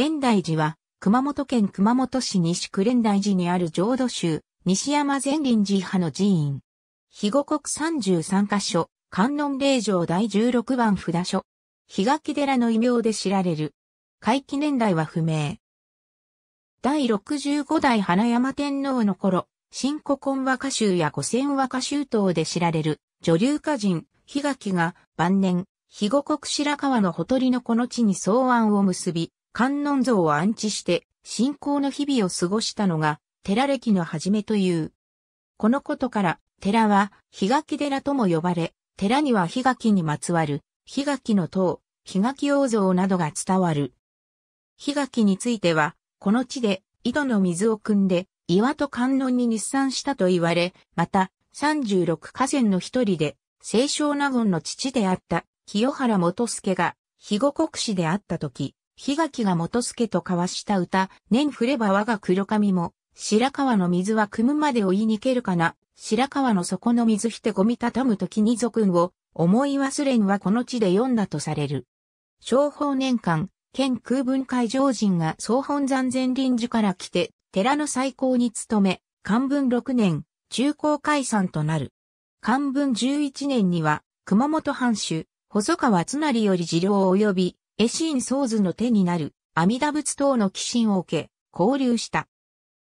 蓮台寺は、熊本県熊本市西区蓮台寺にある浄土宗、西山善林寺派の寺院。肥後国33カ所、観音霊場第16番札所。日垣寺の異名で知られる。回帰年代は不明。第65代花山天皇の頃、新古今和歌集や五千和歌集等で知られる女流歌人、日垣が晩年、肥後国白川のほとりのこの地に草案を結び、観音像を安置して信仰の日々を過ごしたのが寺歴の始めという。このことから寺は日垣寺とも呼ばれ、寺には日垣にまつわる日垣の塔、日垣王像などが伝わる。日垣については、この地で井戸の水を汲んで岩と観音に日産したと言われ、また36河川の一人で清少納言の父であった清原元助が肥後国士であった時、日垣が元助と交わした歌、年触れば我が黒髪も、白川の水は汲むまでを言いにけるかな、白川の底の水ひてゴミたたむ時に俗を、思い忘れんはこの地で読んだとされる。商法年間、県空文会上人が総本山前臨時から来て、寺の最高に務め、漢文6年、中高解散となる。漢文11年には、熊本藩主、細川津成より治療及び、絵心宗図の手になる阿弥陀仏等の寄進を受け、交流した。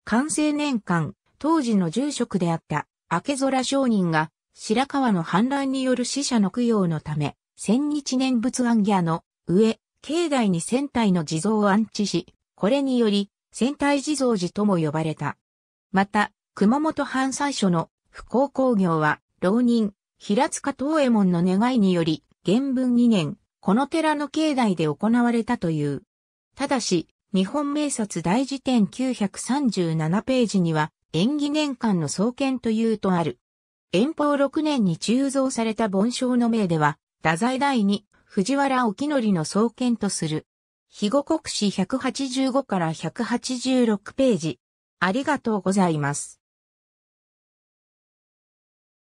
完成年間、当時の住職であった明空商人が白川の反乱による死者の供養のため、千日念仏案ギの上、境内に仙体の地蔵を安置し、これにより、仙体地蔵寺とも呼ばれた。また、熊本藩最初の不幸工業は、浪人、平塚東右衛門の願いにより、元文2年、この寺の境内で行われたという。ただし、日本名刹大辞典937ページには、縁起年間の創建というとある。延宝6年に鋳造された盆章の名では、太宰第二、藤原沖則の創建とする。肥後国史185から186ページ。ありがとうございます。